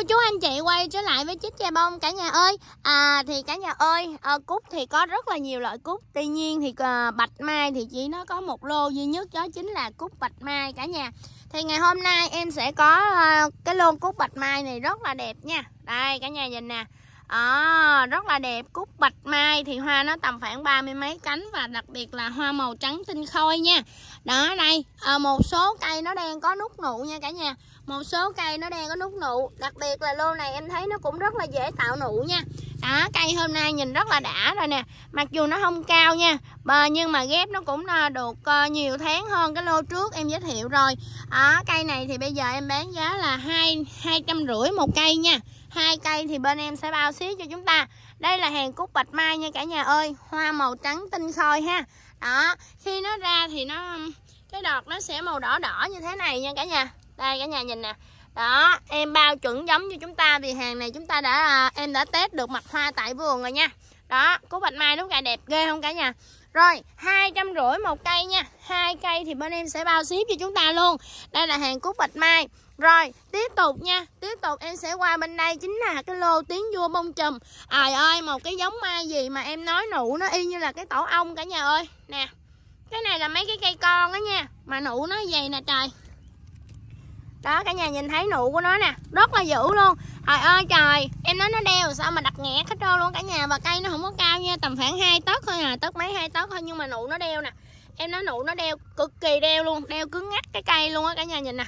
cô chú anh chị quay trở lại với chiếc chè bông cả nhà ơi à thì cả nhà ơi à, ờ, cúc thì có rất là nhiều loại cúc tuy nhiên thì à, bạch mai thì chỉ nó có một lô duy nhất đó chính là cúc bạch mai cả nhà thì ngày hôm nay em sẽ có à, cái lô cúc bạch mai này rất là đẹp nha đây cả nhà nhìn nè à, rất là đẹp cúc bạch mai thì hoa nó tầm khoảng ba mươi mấy cánh và đặc biệt là hoa màu trắng tinh khôi nha đó đây à, một số cây nó đang có nút nụ nha cả nhà một số cây nó đang có nút nụ đặc biệt là lô này em thấy nó cũng rất là dễ tạo nụ nha đó cây hôm nay nhìn rất là đã rồi nè mặc dù nó không cao nha bờ nhưng mà ghép nó cũng ờ, được ờ, nhiều tháng hơn cái lô trước em giới thiệu rồi à, cây này thì bây giờ em bán giá là hai hai trăm rưỡi một cây nha hai cây thì bên em sẽ bao xí cho chúng ta đây là hàng cúc bạch mai nha cả nhà ơi hoa màu trắng tinh khôi ha đó khi nó ra thì nó cái đọt nó sẽ màu đỏ đỏ như thế này nha cả nhà đây cả nhà nhìn nè đó em bao chuẩn giống như chúng ta vì hàng này chúng ta đã à, em đã test được mặt hoa tại vườn rồi nha đó cúc bạch mai đúng cả đẹp ghê không cả nhà rồi hai trăm rưỡi một cây nha hai cây thì bên em sẽ bao ship cho chúng ta luôn đây là hàng cúc bạch mai rồi tiếp tục nha tiếp tục em sẽ qua bên đây chính là cái lô tiếng vua bông chùm ài ơi một cái giống mai gì mà em nói nụ nó y như là cái tổ ong cả nhà ơi nè cái này là mấy cái cây con đó nha mà nụ nó dày nè trời đó cả nhà nhìn thấy nụ của nó nè rất là dữ luôn trời ơi trời em nói nó đeo sao mà đặt nghẹt hết trơn luôn cả nhà và cây nó không có cao nha tầm khoảng hai tấc thôi à tấc mấy hai tấc thôi nhưng mà nụ nó đeo nè em nói nụ nó đeo cực kỳ đeo luôn đeo cứng ngắt cái cây luôn á cả nhà nhìn nè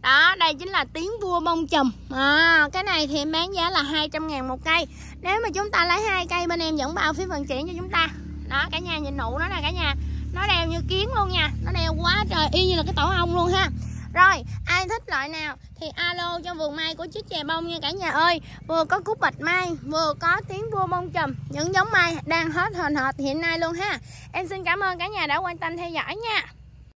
đó đây chính là tiếng vua bông chùm à, cái này thì em bán giá là 200 ngàn một cây nếu mà chúng ta lấy hai cây bên em vẫn bao phí vận chuyển cho chúng ta đó cả nhà nhìn nụ nó nè cả nhà nó đeo như kiến luôn nha nó đeo quá trời y như là cái tổ ong luôn ha rồi ai thích loại nào thì alo cho vườn mai của chiếc chè bông nha cả nhà ơi vừa có cúc bạch mai vừa có tiếng vua bông trùm những giống mai đang hết hền hợt hiện nay luôn ha em xin cảm ơn cả nhà đã quan tâm theo dõi nha